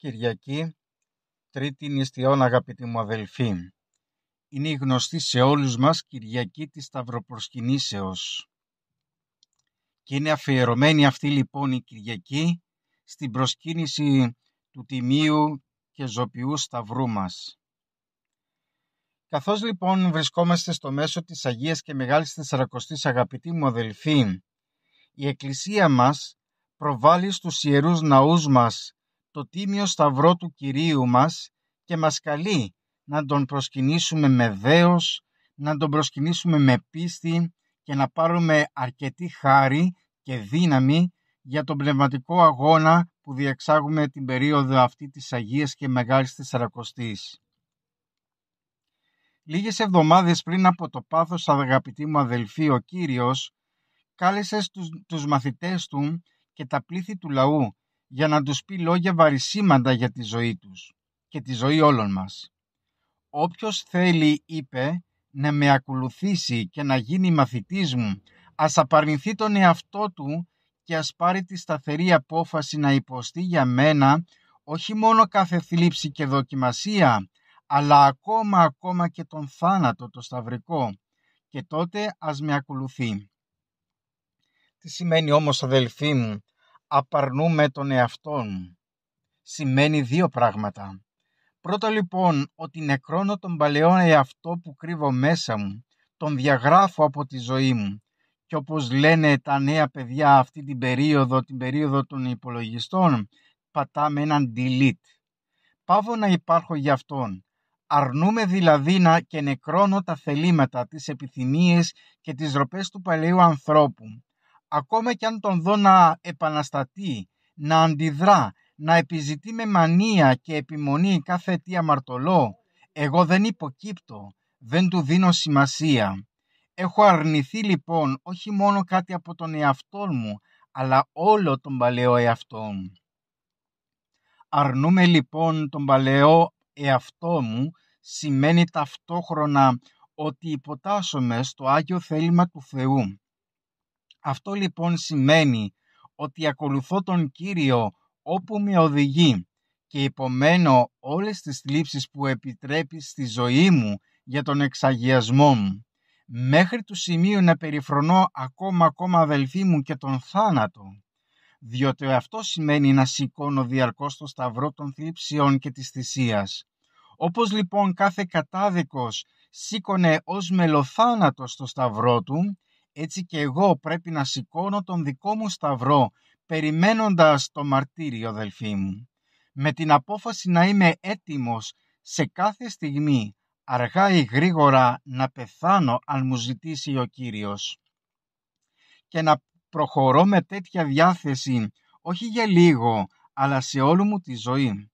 Κυριακή, τρίτη νηστιών αγαπητοί μου αδελφοί. Είναι η γνωστή σε όλους μας Κυριακή της Σταυροπροσκυνήσεως. Και είναι αφιερωμένη αυτή λοιπόν η Κυριακή στην προσκύνηση του Τιμίου και Ζωπιού Σταυρού μας. Καθώς λοιπόν βρισκόμαστε στο μέσο της Αγίας και Μεγάλης Τεσσαρακοστής αγαπητοί μου αδελφοί, η Εκκλησία μας προβάλλει στους ιερούς ναούς μας το τίμιο σταυρό του Κυρίου μας και μας καλεί να τον προσκυνήσουμε με δέος, να τον προσκυνήσουμε με πίστη και να πάρουμε αρκετή χάρη και δύναμη για τον πνευματικό αγώνα που διεξάγουμε την περίοδο αυτή της Αγίας και Μεγάλης Τεσσαρακοστής. Λίγες εβδομάδες πριν από το πάθος αγαπητοί μου αδελφοί ο Κύριος κάλεσε τους, τους μαθητές του και τα πλήθη του λαού για να τους πει λόγια βαρισίματα για τη ζωή τους και τη ζωή όλων μας. «Όποιος θέλει», είπε, «να με ακολουθήσει και να γίνει μαθητής μου, ας απαρνηθεί τον εαυτό του και ας πάρει τη σταθερή απόφαση να υποστεί για μένα όχι μόνο κάθε θλίψη και δοκιμασία, αλλά ακόμα ακόμα και τον θάνατο το σταυρικό και τότε ας με ακολουθεί. Τι σημαίνει όμως αδελφοί μου απαρνούμε τον εαυτό μου. Σημαίνει δύο πράγματα. Πρώτα λοιπόν ότι νεκρώνω τον παλαιό εαυτό που κρύβω μέσα μου, τον διαγράφω από τη ζωή μου και όπως λένε τα νέα παιδιά αυτή την περίοδο, την περίοδο των υπολογιστών, πατάμε έναν delete. Πάβω να υπάρχω για αυτόν. Αρνούμε δηλαδή να και νεκρώνω τα θελήματα, τις επιθυμίες και τις ροπές του παλαιού ανθρώπου ακόμα και αν τον δω να επαναστατεί, να αντιδρά, να επιζητεί με μανία και επιμονή κάθε τι αμαρτωλό, εγώ δεν υποκύπτω, δεν του δίνω σημασία. Έχω αρνηθεί λοιπόν όχι μόνο κάτι από τον εαυτό μου, αλλά όλο τον παλαιό εαυτό μου. Αρνούμε λοιπόν τον παλαιό εαυτό μου σημαίνει ταυτόχρονα ότι υποτάσσομαι στο Άγιο Θέλημα του Θεού. Αυτό λοιπόν σημαίνει ότι ακολουθώ τον Κύριο όπου με οδηγεί και υπομένω όλες τις θλίψεις που επιτρέπει στη ζωή μου για τον εξαγιασμό μου. Μέχρι του σημείου να περιφρονώ ακόμα ακόμα αδελφοί μου και τον θάνατο. Διότι αυτό σημαίνει να σηκώνω διαρκώς το σταυρό των θλίψεων και της θυσίας. Όπως λοιπόν κάθε κατάδικος σήκωνε ως μελοθάνατος το σταυρό του, έτσι και εγώ πρέπει να σηκώνω τον δικό μου σταυρό, περιμένοντας το μαρτύριο, αδελφοί μου. Με την απόφαση να είμαι έτοιμος σε κάθε στιγμή, αργά ή γρήγορα να πεθάνω αν μου ζητήσει ο Κύριος. Και να προχωρώ με τέτοια διάθεση, όχι για λίγο, αλλά σε όλη μου τη ζωή.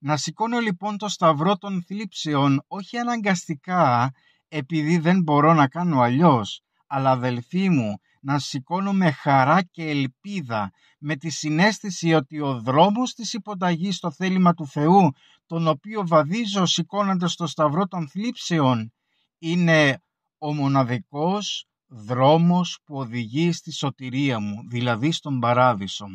Να σηκώνω λοιπόν το σταυρό των θλίψεων όχι αναγκαστικά επειδή δεν μπορώ να κάνω αλλιώς, αλλά αδελφοί μου, να σηκώνω με χαρά και ελπίδα, με τη συνέστηση ότι ο δρόμος της υποταγής στο θέλημα του Θεού, τον οποίο βαδίζω σηκώνοντας το σταυρό των θλίψεων, είναι ο μοναδικός δρόμος που οδηγεί στη σωτηρία μου, δηλαδή στον παράδεισο.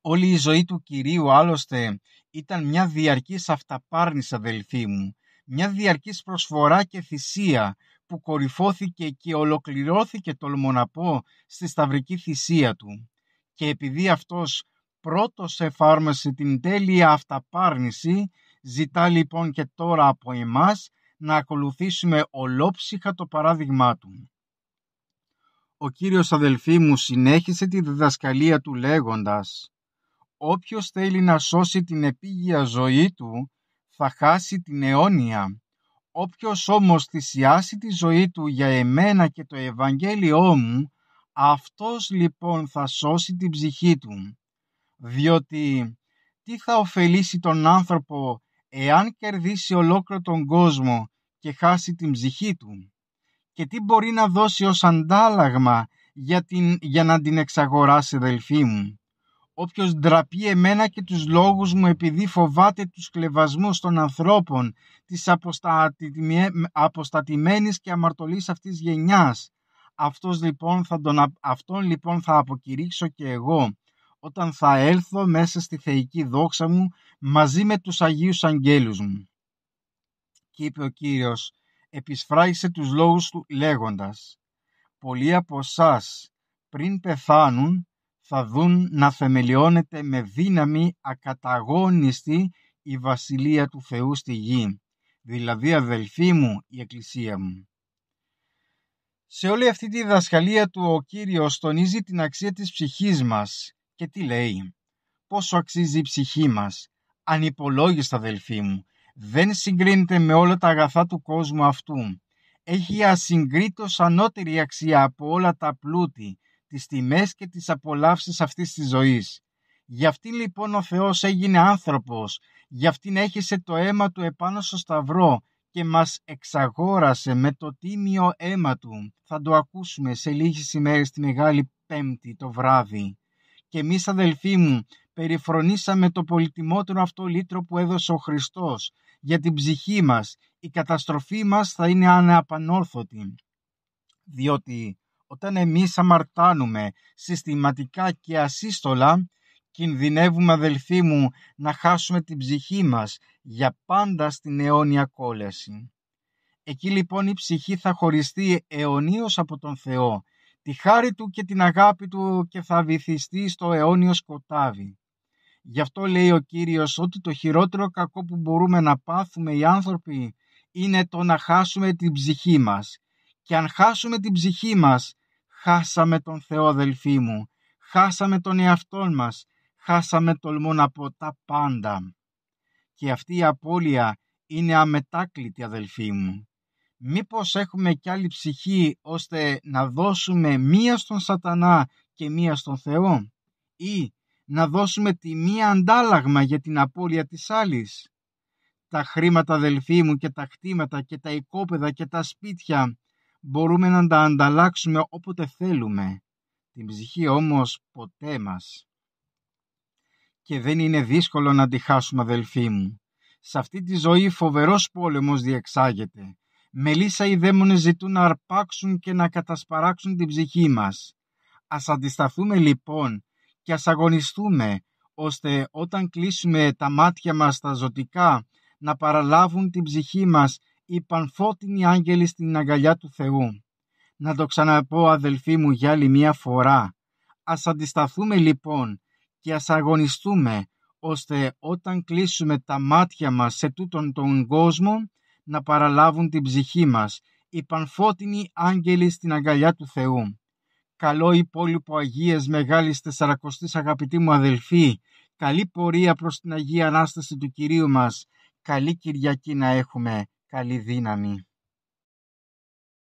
Όλη η ζωή του Κυρίου άλλωστε ήταν μια διαρκής αυταπάρνηση αδελφοί μου, μια διαρκής προσφορά και θυσία που κορυφώθηκε και ολοκληρώθηκε τολμώ να πω στη σταυρική θυσία του και επειδή αυτός πρώτος εφάρμοσε την τέλεια αυταπάρνηση ζητά λοιπόν και τώρα από εμάς να ακολουθήσουμε ολόψυχα το παράδειγμά του. Ο κύριος αδελφή μου συνέχισε τη διδασκαλία του λέγοντας «Όποιος θέλει να σώσει την επίγεια ζωή του θα χάσει την αιώνια Όποιος όμως θυσιάσει τη ζωή του για εμένα και το Ευαγγέλιό μου, αυτός λοιπόν θα σώσει την ψυχή του. Διότι τι θα ωφελήσει τον άνθρωπο εάν κερδίσει ολόκληρο τον κόσμο και χάσει την ψυχή του. Και τι μπορεί να δώσει ως αντάλλαγμα για, την, για να την εξαγοράσει αδελφοί μου. Όποιος ντραπεί εμένα και τους λόγους μου επειδή φοβάται τους κλεβασμούς των ανθρώπων, της αποστατημένης και αμαρτωλής αυτής γενιάς. Αυτός λοιπόν θα τον, αυτόν λοιπόν θα αποκηρύξω και εγώ, όταν θα έλθω μέσα στη θεϊκή δόξα μου μαζί με τους Αγίους Αγγέλους μου. Και είπε ο Κύριος, επισφράγισε τους λόγους του λέγοντας, «Πολλοί από εσάς πριν πεθάνουν θα δουν να θεμελιώνεται με δύναμη ακαταγόνιστη η Βασιλεία του Θεού στη γη, δηλαδή αδελφή μου η Εκκλησία μου. Σε όλη αυτή τη διδασκαλία του ο Κύριος τονίζει την αξία της ψυχής μας και τι λέει «Πόσο αξίζει η ψυχή μας, ανυπολόγιστα αδελφή μου, δεν συγκρίνεται με όλα τα αγαθά του κόσμου αυτού. Έχει ασυγκρίτως ανώτερη αξία από όλα τα πλούτη, τις τιμές και τις απολαύσεις αυτής της ζωής. Γι' αυτήν λοιπόν ο Θεός έγινε άνθρωπος, γι' αυτήν έχισε το αίμα του επάνω στο σταυρό και μας εξαγόρασε με το τίμιο αίμα του. Θα το ακούσουμε σε λίγες ημέρες τη Μεγάλη Πέμπτη το βράδυ. Και εμείς αδελφοί μου περιφρονήσαμε το πολυτιμότερο αυτό λίτρο που έδωσε ο Χριστός για την ψυχή μας. Η καταστροφή μας θα είναι αναπανόρθωτη. Διότι όταν εμείς αμαρτάνουμε συστηματικά και ασύστολα, κινδυνεύουμε αδελφοί μου να χάσουμε την ψυχή μας για πάντα στην αιώνια κόλαση. Εκεί λοιπόν η ψυχή θα χωριστεί αιωνίως από τον Θεό, τη χάρη Του και την αγάπη Του και θα βυθιστεί στο αιώνιο σκοτάδι. Γι' αυτό λέει ο Κύριος ότι το χειρότερο κακό που μπορούμε να πάθουμε οι άνθρωποι είναι το να χάσουμε την ψυχή μας. Και αν χάσουμε την ψυχή μας Χάσαμε τον Θεό αδελφοί μου, χάσαμε τον εαυτό μας, χάσαμε τολμούν από τα πάντα. Και αυτή η απώλεια είναι αμετάκλητη αδελφοί μου. Μήπως έχουμε κι άλλη ψυχή ώστε να δώσουμε μία στον σατανά και μία στον Θεό ή να δώσουμε τη μία αντάλλαγμα για την απώλεια της άλλης. Τα χρήματα αδελφοί μου και τα κτήματα και τα οικόπεδα και τα σπίτια μπορούμε να τα ανταλλάξουμε όποτε θέλουμε. Την ψυχή όμως ποτέ μας. Και δεν είναι δύσκολο να τη χάσουμε αδελφοί μου. Σε αυτή τη ζωή φοβερός πόλεμος διεξάγεται. Μελίσσα οι δαίμονες ζητούν να αρπάξουν και να κατασπαράξουν την ψυχή μας. Ας αντισταθούμε λοιπόν και ας αγωνιστούμε, ώστε όταν κλείσουμε τα μάτια μας τα ζωτικά να παραλάβουν την ψυχή μας οι πανφώτινοι άγγελοι στην αγκαλιά του Θεού. Να το ξαναπώ αδελφοί μου για άλλη μία φορά. Ας αντισταθούμε λοιπόν και ας αγωνιστούμε ώστε όταν κλείσουμε τα μάτια μας σε τούτον τον κόσμο να παραλάβουν την ψυχή μας οι πανφώτινοι άγγελοι στην αγκαλιά του Θεού. Καλό υπόλοιπο Αγίες Μεγάλης Τεσσαρακοστής αγαπητοί μου αδελφοί, καλή πορεία προς την Αγία Ανάσταση του Κυρίου μας, καλή Κυριακή να έχουμε. Καλή δύναμη